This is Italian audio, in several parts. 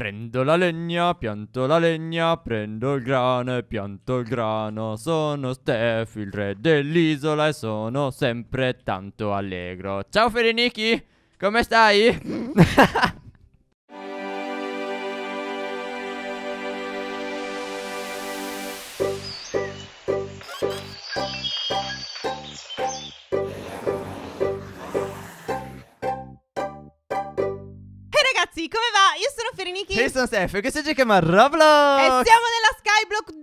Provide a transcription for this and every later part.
Prendo la legna, pianto la legna, prendo il grano e pianto il grano. Sono Steph, il re dell'isola e sono sempre tanto allegro. Ciao Fereniki, come stai? come va? Io sono Ferinichi. E sono Steph, e questo ci chiama Roblox. E siamo nella Skyblock 2,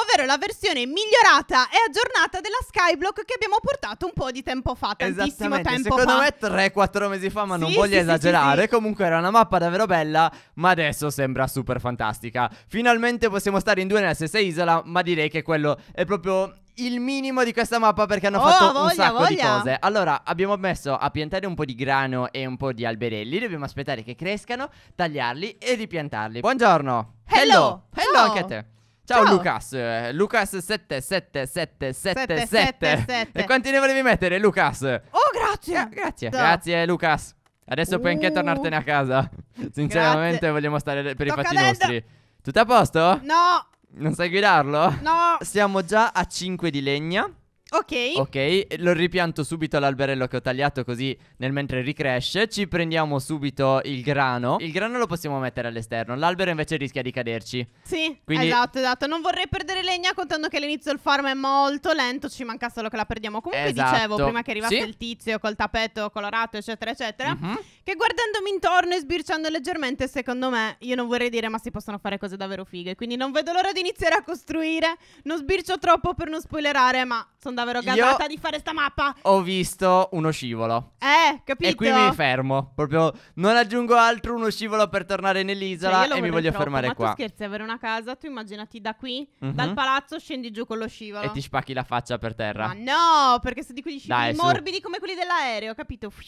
ovvero la versione migliorata e aggiornata della Skyblock che abbiamo portato un po' di tempo fa, tantissimo tempo secondo fa. Secondo me 3-4 mesi fa, ma sì, non voglio sì, esagerare. Sì, Comunque era una mappa davvero bella, ma adesso sembra super fantastica. Finalmente possiamo stare in due nella stessa isola, ma direi che quello è proprio il minimo di questa mappa perché hanno oh, fatto voglia, un sacco voglia. di cose. Allora, abbiamo messo a piantare un po' di grano e un po' di alberelli. Dobbiamo aspettare che crescano, tagliarli e ripiantarli. Buongiorno. Hello. Hello, Hello anche a te. Ciao, Ciao. Lucas, Lucas 77777. E quanti ne volevi mettere, Lucas? Oh, grazie. Gra eh, grazie. So. Grazie, Lucas. Adesso uh. puoi anche uh. tornartene a casa. Sinceramente, grazie. vogliamo stare per Tocca i fatti nostri. Tutto a posto? No. Non sai guidarlo? No. Siamo già a 5 di legna. Ok. Ok, lo ripianto subito all'alberello che ho tagliato così nel mentre ricresce. Ci prendiamo subito il grano. Il grano lo possiamo mettere all'esterno. L'albero invece rischia di caderci. Sì, Quindi... esatto, esatto. Non vorrei perdere legna contando che all'inizio il farm è molto lento. Ci manca solo che la perdiamo. Comunque esatto. dicevo, prima che arrivasse sì. il tizio col tappeto colorato, eccetera, eccetera, mm -hmm. che guardandomi intorno e sbirciando leggermente, secondo me, io non vorrei dire ma si possono fare cose davvero fighe. Quindi non vedo l'ora di iniziare a costruire. Non sbircio troppo per non spoilerare, ma sono davvero gasata di fare sta mappa. Ho visto uno scivolo. Eh, capito. E qui mi fermo. Proprio non aggiungo altro uno scivolo per tornare nell'isola cioè, e mi voglio troppo, fermare ma qua. Ma tu scherzi, avere una casa, tu immaginati da qui, uh mhm. -huh. dal palazzo scendi giù con lo scivolo. E ti spacchi la faccia per terra. Ma no, perché sono di quegli scivoli Dai, morbidi su. come quelli dell'aereo, capito? Uff.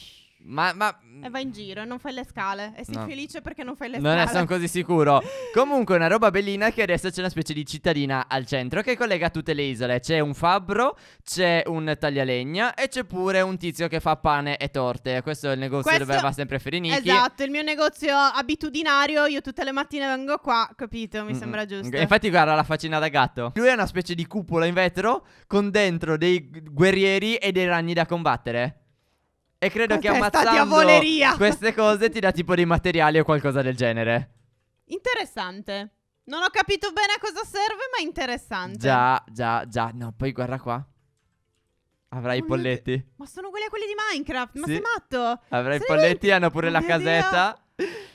Ma, ma... E vai in giro e non fai le scale. E sei no. felice perché non fai le non scale. Non ne sono così sicuro. Comunque, una roba bellina che adesso c'è una specie di cittadina al centro che collega tutte le isole. C'è un fabbro, c'è un taglialegna e c'è pure un tizio che fa pane e torte. Questo è il negozio Questo... dove va sempre Ferinichi. Esatto, il mio negozio abitudinario. Io tutte le mattine vengo qua, capito? Mi mm. sembra giusto. Infatti, guarda la faccina da gatto. Lui è una specie di cupola in vetro con dentro dei guerrieri e dei ragni da combattere. E credo Questa che ammazzando queste cose ti dà tipo dei materiali o qualcosa del genere. Interessante. Non ho capito bene a cosa serve, ma interessante. Già, già, già. No, poi guarda qua. Avrai oh i polletti. Ma sono quelli, quelli di Minecraft. Ma sì. sei matto? Avrai i polletti, hanno pure oh la casetta. Dio.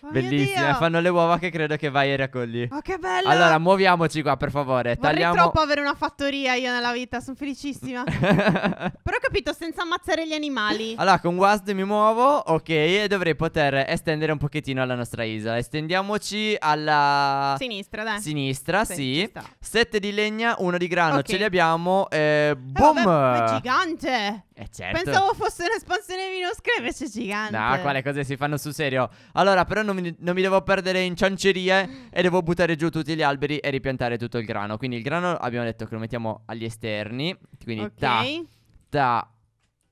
Oh Bellissime, fanno le uova che credo che vai a raccogli. Oh, che bello! Allora, muoviamoci qua, per favore. Vorrei Tagliamo... troppo avere una fattoria io nella vita, sono felicissima. Però ho capito, senza ammazzare gli animali. Allora, con Wasd mi muovo, ok, e dovrei poter estendere un pochettino la nostra isola. Estendiamoci alla... Sinistra, dai. Sinistra, sì. sì. Sette di legna, uno di grano, okay. ce li abbiamo. Eh, boom! Eh, vabbè, è gigante! Eh certo. Pensavo fosse un'espansione minuscola invece gigante. No, quale cose si fanno sul serio. Allora, però non mi, non mi devo perdere in ciancerie e devo buttare giù tutti gli alberi e ripiantare tutto il grano. Quindi il grano abbiamo detto che lo mettiamo agli esterni. Quindi okay. ta,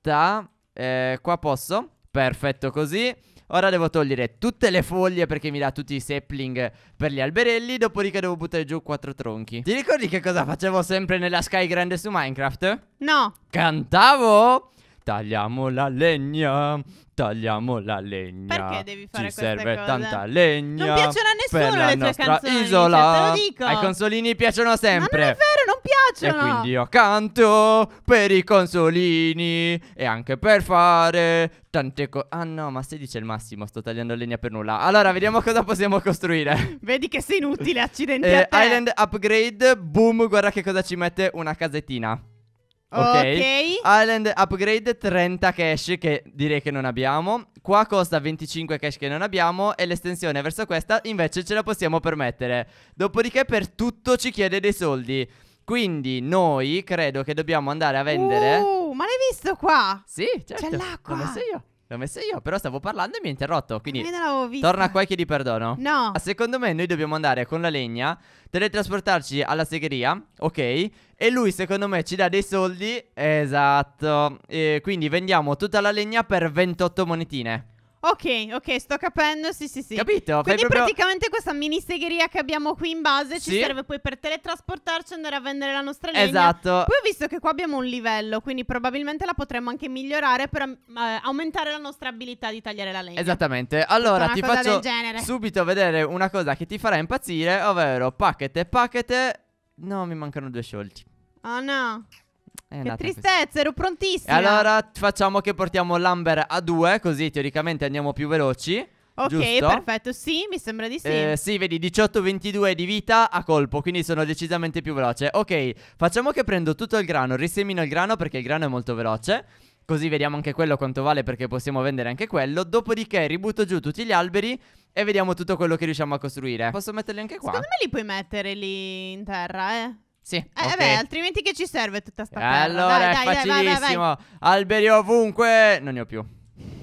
ta, ta. Eh, qua posso. Perfetto così. Ora devo togliere tutte le foglie perché mi dà tutti i sapling per gli alberelli. Dopodiché devo buttare giù quattro tronchi. Ti ricordi che cosa facevo sempre nella Sky Grande su Minecraft? No. Cantavo? Tagliamo la legna, tagliamo la legna. Perché devi fare Ci serve cose? tanta legna. Non piacciono a nessuno per le tue canzoni. Isola. Cioè, te Ai consolini piacciono sempre. Ma non è vero, non piacciono. E quindi io canto per i consolini e anche per fare tante cose. Ah no, ma 16 è il massimo, sto tagliando legna per nulla. Allora, vediamo cosa possiamo costruire. Vedi che sei inutile, eh, accidenti eh, Island upgrade, boom, guarda che cosa ci mette una casettina. Ok. Island Upgrade 30 cash che direi che non abbiamo. Qua costa 25 cash che non abbiamo e l'estensione verso questa invece ce la possiamo permettere. Dopodiché per tutto ci chiede dei soldi. Quindi noi credo che dobbiamo andare a vendere. Uh, ma l'hai visto qua? Sì, certo. C'è l'acqua. L'ho messo io. L'ho messo io, però stavo parlando e mi ha interrotto. Quindi io non l'avevo visto. torna qua e chiedi perdono. No. Ah, secondo me noi dobbiamo andare con la legna, teletrasportarci alla segheria, ok? E lui secondo me ci dà dei soldi. Esatto. E quindi vendiamo tutta la legna per 28 monetine. Ok, ok, sto capendo, sì, sì, sì. Capito? Quindi proprio... praticamente questa mini segheria che abbiamo qui in base ci sì. serve poi per teletrasportarci e andare a vendere la nostra legna. Esatto. Poi ho visto che qua abbiamo un livello, quindi probabilmente la potremmo anche migliorare per mm, eh, aumentare la nostra abilità di tagliare la legna. Esattamente. Allora ti faccio subito vedere una cosa che ti farà impazzire, ovvero pacchette, pacchette... No, mi mancano due sciolti. Oh no che tristezza, così. ero prontissima. E allora facciamo che portiamo l'Amber a 2, così teoricamente andiamo più veloci. Ok, giusto? perfetto, sì, mi sembra di sì. Eh, sì, vedi, 18-22 di vita a colpo, quindi sono decisamente più veloce. Ok, facciamo che prendo tutto il grano, risemino il grano perché il grano è molto veloce. Così vediamo anche quello quanto vale perché possiamo vendere anche quello. Dopodiché ributto giù tutti gli alberi e vediamo tutto quello che riusciamo a costruire. Posso metterli anche qua? Secondo me li puoi mettere lì in terra, eh. Sì. Eh, okay. beh, altrimenti che ci serve tutta sta cosa? Eh, allora, dai, è dai, facilissimo. Dai, vai, vai. Alberi ovunque. Non ne ho più.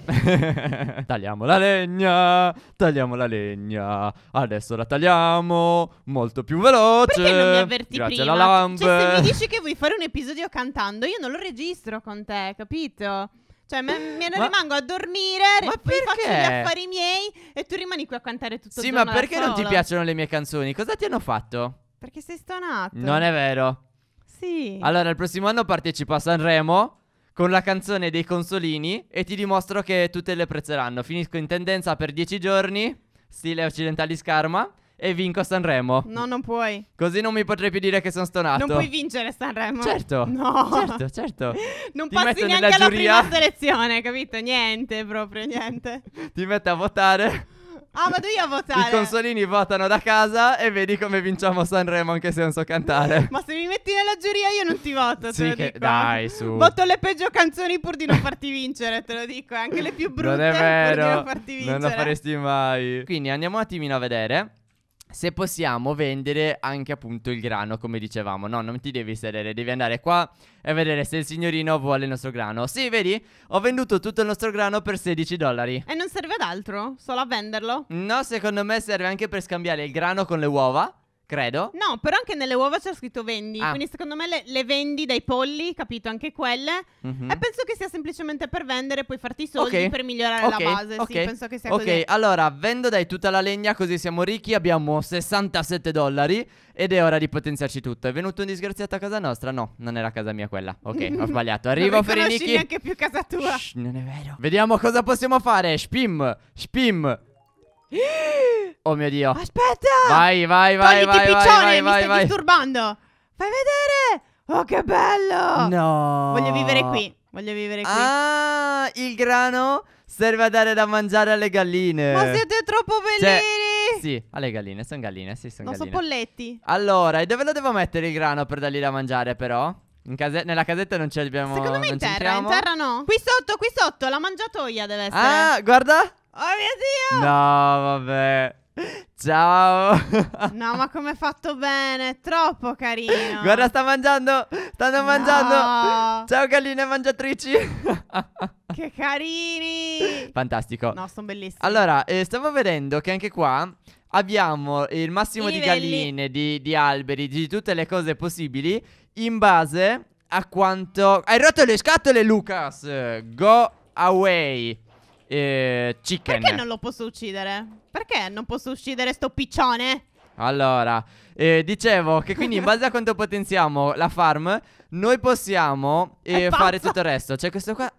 tagliamo la legna, tagliamo la legna. Adesso la tagliamo molto più veloce. Perché non mi avverti Grazie prima? La lamp. Cioè, se mi dici che vuoi fare un episodio cantando, io non lo registro con te, capito? Cioè, me, me ne ma, rimango a dormire, ma poi perché? faccio gli affari miei e tu rimani qui a cantare tutto il giorno Sì, ma perché non ti piacciono le mie canzoni? Cosa ti hanno fatto? Perché sei stonato. Non è vero. Sì. Allora, il prossimo anno partecipa a Sanremo con la canzone dei consolini e ti dimostro che tutte le prezzeranno. Finisco in tendenza per 10 giorni, stile occidentali scarma. E vinco a Sanremo. No, non puoi. Così non mi potrei più dire che sono stonato. Non puoi vincere Sanremo. Certo. No. Certo, certo. non ti passi neanche alla prima selezione, capito? Niente, proprio niente. ti metto a votare. Ah, vado io a votare. I consolini votano da casa e vedi come vinciamo Sanremo anche se non so cantare. Ma se mi metti nella giuria io non ti voto, sì, te lo che... dico. Dai, su. Voto le peggio canzoni pur di non farti vincere, te lo dico, anche le più brutte non è vero, non, non lo faresti mai. Quindi andiamo un attimino a vedere se possiamo vendere anche appunto il grano come dicevamo no non ti devi sedere devi andare qua e vedere se il signorino vuole il nostro grano sì vedi ho venduto tutto il nostro grano per 16 dollari e non serve ad altro solo a venderlo no secondo me serve anche per scambiare il grano con le uova Credo. No, però anche nelle uova c'è scritto vendi. Ah. Quindi secondo me le, le, vendi dai polli, capito? Anche quelle. Mm-hmm. E penso che sia semplicemente per vendere, puoi farti i soldi okay. per migliorare okay. la base. Okay. Sì, penso che sia così. Ok, allora vendo dai tutta la legna, così siamo ricchi. Abbiamo 67 dollari. Ed è ora di potenziarci tutto. È venuto un disgraziato a casa nostra? No, non era casa mia quella. Ok, ho sbagliato. Arrivo, non Ferinichi. Non neanche più casa tua. Shh, non è vero. Vediamo cosa possiamo fare. Spim, spim. Oh mio Dio. Aspetta. Vai, vai, vai, Togliti vai, piccione, vai, vai, mi stai vai. disturbando. Fai vedere. Oh, che bello. No. Voglio vivere qui. Voglio vivere qui. Ah, il grano serve a dare da mangiare alle galline. Ma siete troppo bellini. Cioè, sì, alle galline, sono galline, sì, sono no, galline. sono polletti. Allora, e dove lo devo mettere il grano per dargli da mangiare però? Case nella casetta non ce l'abbiamo Secondo me in terra, in terra no Qui sotto, qui sotto, la mangiatoia deve essere Ah, guarda Oh mio Dio! No, vabbè. Ciao. no, ma come fatto bene? troppo carino. Guarda, sta mangiando. Stanno no. mangiando. Ciao, galline mangiatrici. che carini. Fantastico. No, sono bellissimi. Allora, eh, stavo vedendo che anche qua abbiamo il massimo I di livelli. galline, di, di alberi, di tutte le cose possibili in base a quanto... Hai rotto le scatole, Lucas! Go away! eh, chicken. Perché non lo posso uccidere? Perché non posso uccidere sto piccione? Allora, eh, dicevo che quindi in base a quanto potenziamo la farm, noi possiamo eh, fare tutto il resto. Cioè questo qua...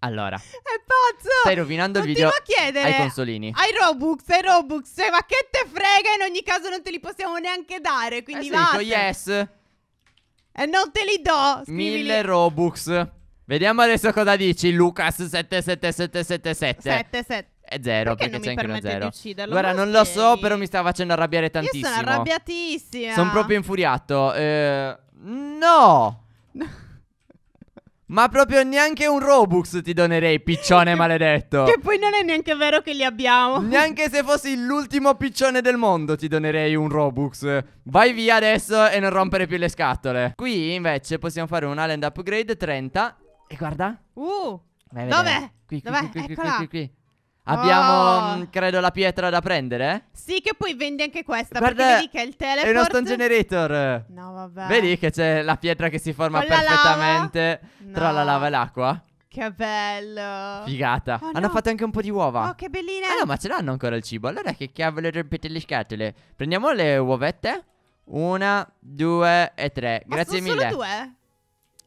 Allora. È pazzo! Stai rovinando il video. Ti va a chiedere ai consolini. Ai Robux, ai Robux. Cioè, ma che te frega? In ogni caso non te li possiamo neanche dare. Quindi eh sì, va. Dico yes. E non te li do. Scrivili. 1000 Robux. Vediamo adesso cosa dici, Lucas77777. 77. È zero perché, perché c'è anche uno zero. Ucciderlo, Guarda, non lo so, però mi sta facendo arrabbiare tantissimo. Io sono arrabbiatissima. Sono proprio infuriato. Eh, no. Ma proprio neanche un Robux ti donerei, piccione maledetto. Che poi non è neanche vero che li abbiamo. Neanche se fossi l'ultimo piccione del mondo ti donerei un Robux. Vai via adesso e non rompere più le scatole. Qui invece possiamo fare un Island Upgrade 30 e guarda. Uh! Vai Dov'è? Qui, qui, Dov'è? qui, qui, qui, Eccola. qui, qui. Abbiamo, Oh. Mm, credo, la pietra da prendere. eh? Sì, che poi vendi anche questa. perché vedi che è il teleport. È uno stone generator. No, vabbè. Vedi che c'è la pietra che si forma Con la perfettamente tra No. la lava e l'acqua? Che bello. Figata. Oh, Hanno no. fatto anche un po' di uova. Oh, che belline. Ah no, ma ce l'hanno ancora il cibo. Allora che cavolo rompete le scatole? Prendiamo le uovette. Una, due e tre. Ma Grazie sono mille. solo due?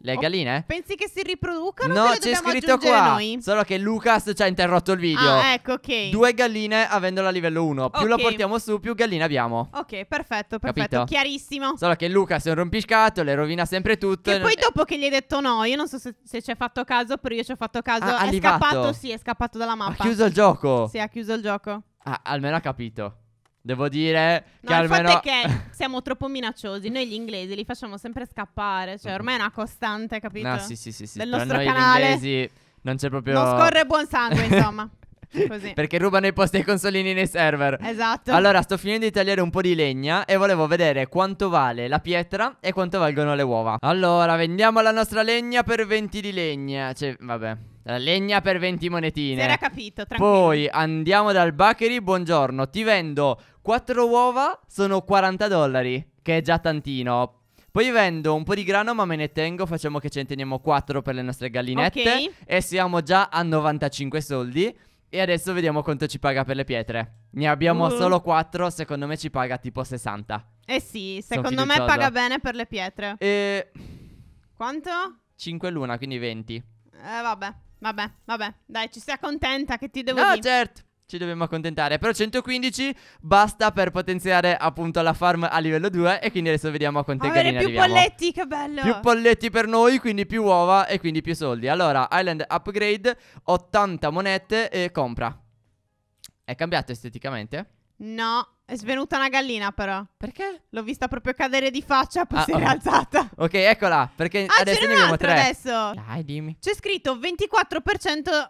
Le oh, galline? Pensi che si riproducano? No, c'è scritto qua. Noi? Solo che Lucas ci ha interrotto il video. Ah, ecco, ok. Due galline avendola a livello 1. Più okay. la portiamo su, più galline abbiamo. Ok, perfetto, perfetto. Capito? Chiarissimo. Solo che Lucas è un rompiscato, le rovina sempre tutto. E poi dopo che gli hai detto no, io non so se, se ci hai fatto caso, però io ci ho fatto caso. Ah, è arrivato. scappato, sì, è scappato dalla mappa. Ha chiuso il gioco. Sì, ha chiuso il gioco. Ah, almeno ha capito. Devo dire no, che almeno... il fatto è che siamo troppo minacciosi. Noi gli inglesi li facciamo sempre scappare. Cioè, ormai è una costante, capito? No, sì, sì, sì. sì. Del Tra nostro noi canale. gli inglesi non c'è proprio... Non scorre buon sangue, insomma. Così. Perché rubano i posti ai consolini nei server. Esatto. Allora, sto finendo di tagliare un po' di legna e volevo vedere quanto vale la pietra e quanto valgono le uova. Allora, vendiamo la nostra legna per 20 di legna. Cioè, vabbè. La Legna per 20 monetine. Si era capito, tranquillo. Poi andiamo dal Bakery, buongiorno. Ti vendo 4 uova, sono 40 dollari, che è già tantino. Poi vendo un po' di grano, ma me ne tengo. Facciamo che ce ne teniamo 4 per le nostre gallinette. Okay. E siamo già a 95 soldi. E adesso vediamo quanto ci paga per le pietre. Ne abbiamo uh. solo 4, secondo me ci paga tipo 60. Eh sì, secondo me paga bene per le pietre. E... Quanto? 5 l'una, quindi 20. Eh vabbè. Vabbè, vabbè, dai, ci stai contenta che ti devo no, dire. No, certo ci dobbiamo accontentare. Però 115 basta per potenziare appunto la farm a livello 2 e quindi adesso vediamo a quante galline più polletti, che bello! Più polletti per noi, quindi più uova e quindi più soldi. Allora, Island Upgrade, 80 monete e compra. È cambiato esteticamente? No. È svenuta una gallina però. Perché? L'ho vista proprio cadere di faccia, poi ah, si è okay. rialzata. Ok, eccola, perché ah, adesso ne abbiamo tre. adesso. Dai, dimmi. C'è scritto 24%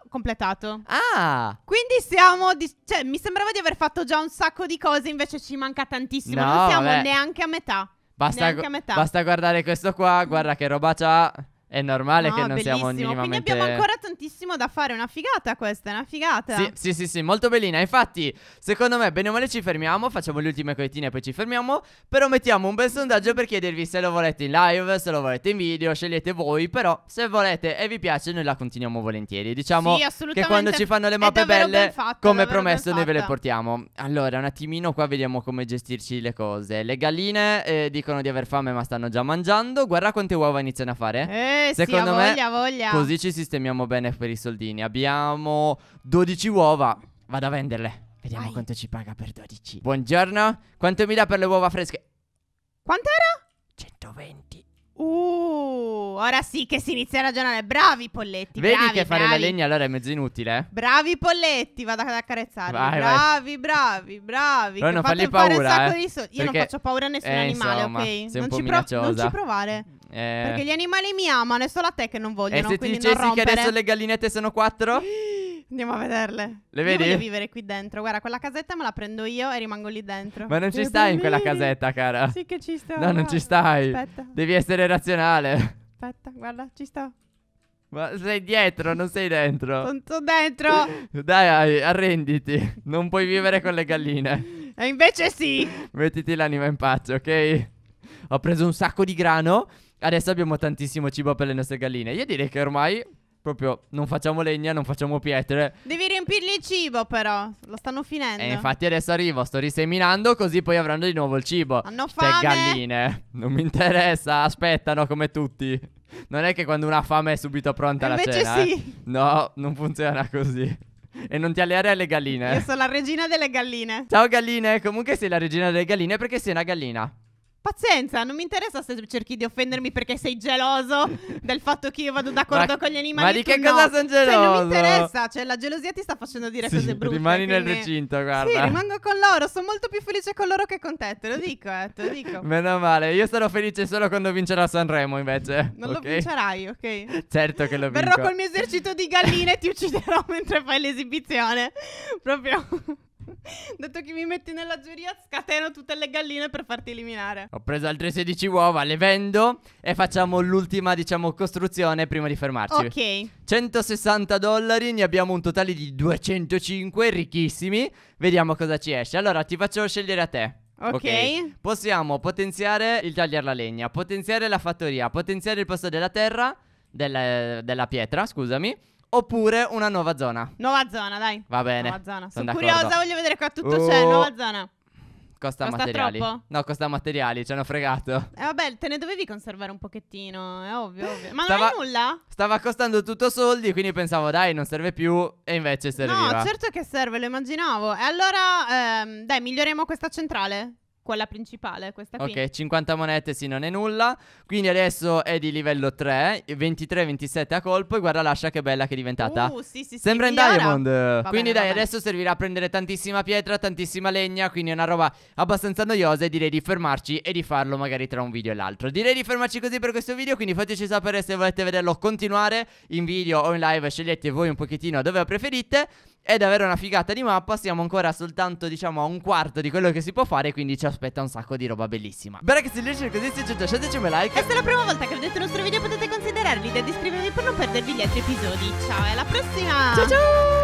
completato. Ah! Quindi siamo di... cioè mi sembrava di aver fatto già un sacco di cose, invece ci manca tantissimo, no, non siamo vabbè. neanche a metà. Basta, neanche a metà. basta guardare questo qua, guarda che roba c'ha. È normale no, che non bellissimo. siamo minimamente... Quindi abbiamo ancora tantissimo da fare, è una figata questa, è una figata. Sì, sì, sì, sì, molto bellina. Infatti, secondo me, bene o male ci fermiamo, facciamo le ultime coettine e poi ci fermiamo, però mettiamo un bel sondaggio per chiedervi se lo volete in live, se lo volete in video, scegliete voi, però se volete e vi piace noi la continuiamo volentieri. Diciamo sì, che quando ci fanno le mappe belle, fatto, come promesso, noi ve le portiamo. Allora, un attimino qua vediamo come gestirci le cose. Le galline eh, dicono di aver fame ma stanno già mangiando, guarda quante uova iniziano a fare. Eh. Secondo sì, me, voglia, voglia. così ci sistemiamo bene per i soldini. Abbiamo 12 uova. Vado a venderle. Vediamo Vai. quanto ci paga per 12. Buongiorno. Quanto mi dà per le uova fresche? era? 120. Uh, ora sì che si inizia a ragionare. Bravi polletti. Vedi bravi, che fare bravi. la legna allora è mezzo inutile. Eh? Bravi polletti, vado ad accarezzarli. Vai, bravi, bravi, bravi. Però che non fargli paura. Eh? Io non faccio paura a nessun eh, animale, insomma, ok? Non ci, non ci provare. Eh... Perché gli animali mi amano, è solo a te che non vogliono. E eh, se ti dicessi che adesso le gallinette sono quattro? Andiamo a vederle. Le vedi? Io voglio vivere qui dentro. Guarda, quella casetta me la prendo io e rimango lì dentro. Ma non ci stai in quella casetta, cara. Sì che ci sto. No, non ci stai. Aspetta. Devi essere razionale. Aspetta, guarda, ci sto. Ma sei dietro, non sei dentro. Non sono dentro. Dai, arrenditi. Non puoi vivere con le galline. E invece sì. Mettiti l'anima in pace, ok? Ho preso un sacco di grano. Adesso abbiamo tantissimo cibo per le nostre galline. Io direi che ormai proprio non facciamo legna, non facciamo pietre. Devi riempirgli il cibo, però. Lo stanno finendo. E infatti adesso arrivo, sto riseminando, così poi avranno di nuovo il cibo. Hanno cioè, fame. Ste galline. Non mi interessa, aspettano come tutti. Non è che quando una fame è subito pronta la cena. Invece eh. Sì. Eh? No, non funziona così. E non ti alleare alle galline. Io sono la regina delle galline. Ciao galline, comunque sei la regina delle galline perché sei una gallina. Pazienza, non mi interessa se cerchi di offendermi perché sei geloso del fatto che io vado d'accordo ma, con gli animali. Ma di che no. cosa sono geloso? Cioè, non mi interessa, cioè la gelosia ti sta facendo dire sì, cose brutte. Rimani quindi... nel recinto, guarda. Sì, rimango con loro, sono molto più felice con loro che con te, te lo dico, eh, te lo dico. Meno male, io sarò felice solo quando vincerò Sanremo invece. Non okay? lo vincerai, ok? Certo che lo vincerò. Verrò col mio esercito di galline e ti ucciderò mentre fai l'esibizione. Proprio... Detto che mi metti nella giuria, scateno tutte le galline per farti eliminare. Ho preso altre 16 uova, le vendo e facciamo l'ultima, diciamo, costruzione prima di fermarci. Ok. 160 dollari, ne abbiamo un totale di 205, ricchissimi. Vediamo cosa ci esce. Allora, ti faccio scegliere a te. Okay. ok. Possiamo potenziare il tagliare la legna, potenziare la fattoria, potenziare il posto della terra, della, della pietra, scusami Oppure una nuova zona. Nuova zona, dai. Va bene. Nuova zona. Sono, Sono curiosa, voglio vedere qua tutto uh. c'è. Oh. Nuova zona. Costa, costa materiali. Troppo? No, costa materiali, ci hanno fregato. Eh vabbè, te ne dovevi conservare un pochettino, è ovvio, ovvio. Ma stava, non hai nulla? Stava costando tutto soldi, quindi pensavo dai, non serve più e invece serviva. No, certo che serve, lo immaginavo. E allora, ehm, dai, miglioriamo questa centrale quella principale, questa qui. Ok, 50 monete, sì, non è nulla. Quindi adesso è di livello 3, 23-27 a colpo. E guarda l'ascia che bella che è diventata. Uh, sì, sì, Sembra in Diamond. Va quindi bene, dai, adesso servirà a prendere tantissima pietra, tantissima legna. Quindi è una roba abbastanza noiosa. E direi di fermarci e di farlo magari tra un video e l'altro. Direi di fermarci così per questo video. Quindi fateci sapere se volete vederlo continuare in video o in live. Scegliete voi un pochettino dove preferite. È davvero una figata di mappa, siamo ancora soltanto diciamo a un quarto di quello che si può fare Quindi ci aspetta un sacco di roba bellissima Bene ragazzi, se riesce così se ci lasciateci un like E se è la prima volta che vedete il nostro video potete considerare l'idea di iscrivervi per non perdervi gli altri episodi Ciao e alla prossima Ciao ciao